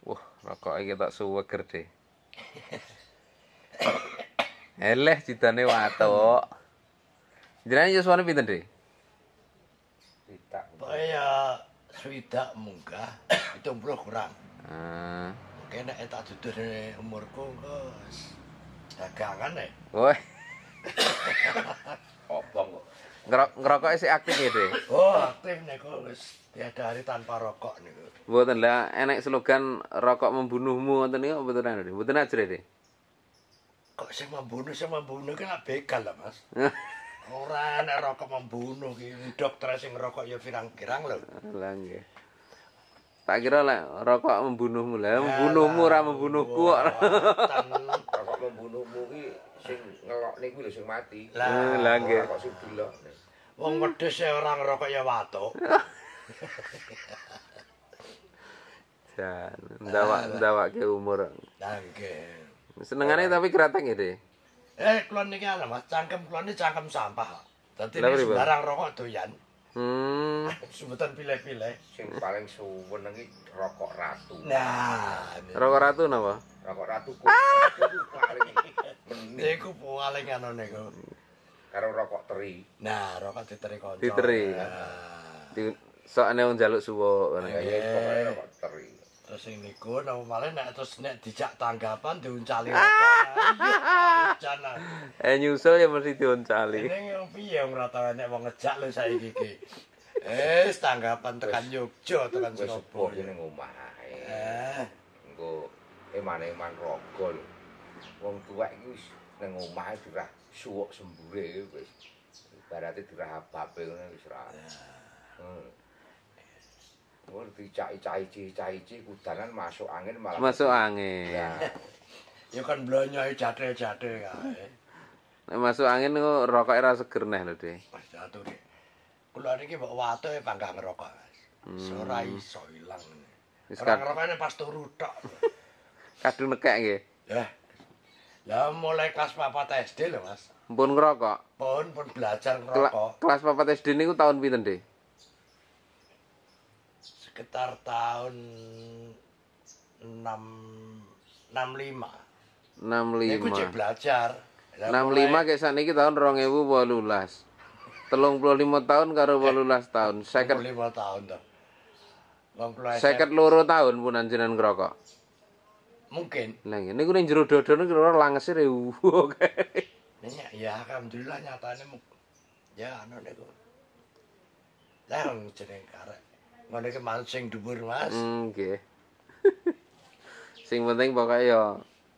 Wah, rokok iki tak suweger, deh. Eleh jidane watuk. Jenenge Yuswane pinten, Dik? Pitak. Baya, swidak munggah, itu puluh kurang. Hmm. Oke nek tak umurku, Gus. Dagangan nek. Woi. Opong ngerokok sih aktif ya deh oh aktif nih kok wis tiada hari tanpa rokok nih buatan lah enak slogan rokok membunuhmu nonton nih buatan apa nih buatan aja deh kok saya membunuh saya membunuh kan begal lah mas orang enak rokok membunuh gitu dokter sih ngerokok ya virang-virang loh langge tak kira lah rokok membunuhmu lah membunuhmu ya, membunuhku kok pembunuhmu ki sing ngelokne kuwi lho sing mati. Lah ah, lah nggih. Kok sing delok. Wong wedhus e ora ngerokok ya watuk. Dan ndawak ndawak ke umur. Dangke. Senengane tapi kerateng ya, Eh, kulon niki ana Mas, cangkem kulon niki cangkem sampah. Dadi ini barang rokok doyan. Hmm. Sebutan pilih-pilih. Sing paling suwen iki rokok ratu. Nah, rokok ratu napa? Rokok ratu kok. ngene. Iku paling anone iku. Karo rokok teri. Nah, rokok diteri kanca. Diteri. Di sokane wong njaluk suwo ngene. rokok teri. Terus sing niku nang malah nek terus nek dijak tanggapan diuncali. Ah. Ah. Eh nyusul ya mesti diuncali. Ning piye wong rata nek wong ngejak lho saiki iki. Eh, tanggapan tekan Yogja, tekan Surabaya. Wes sepuh ini ngomah. Eh. Engkau, emang-emang eh, rogol. wong tuwa iki wis nang omahe durah suwuk sembure wis ibarate durah ababe ngono wis ra. Hmm. Wong dicai-cai cai kudanan masuk angin malah masuk angin. Ya. Ya kan blonyo jate-jate kae. masuk angin kok rokoke ra seger neh lho, Dek. Wis jatuh, Dek. Kula niki mbok watuke panggah ngerokok, Mas. Hmm. Ora iso ilang. Wis kan rokokane pas turu tok. Kadung nekek nggih. Ya. Lah mulai kelas 4 SD lho, Mas. Mpun ngerokok. Pun pun belajar ngerokok. Kela kelas 4 SD niku tahun pinten, Dik? Sekitar tahun 6 65. 65. Niku belajar. Lah 65 mulai... kayak saniki tahun 2018. 35 tahun karo 18 eh, tahun. 55 tahun to. 52 tahun pun anjinan ngerokok. mungkin nah ini gue njeru dodo nih kira-kira langsir uh, ya oke ya alhamdulillah nyatanya ya anu nih gue lah yang jeneng karek ngono ke mancing dubur mas oke mm, okay. sing penting pokoknya ya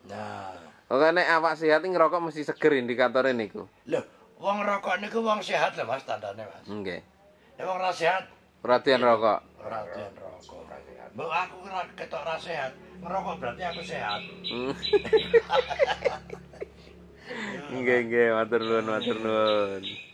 nah pokoknya nih awak sehat ngerokok mesti seger indikatornya nih gue loh wong rokok nih gue wong sehat lah mas tanda nih mas oke okay. ya wong rasehat perhatian rokok ora doyan rokok. Mbok aku ora ketok ora sehat. Ngerokok berarti aku sehat. Hmm. Nggih nggih, matur nuwun, matur nuwun.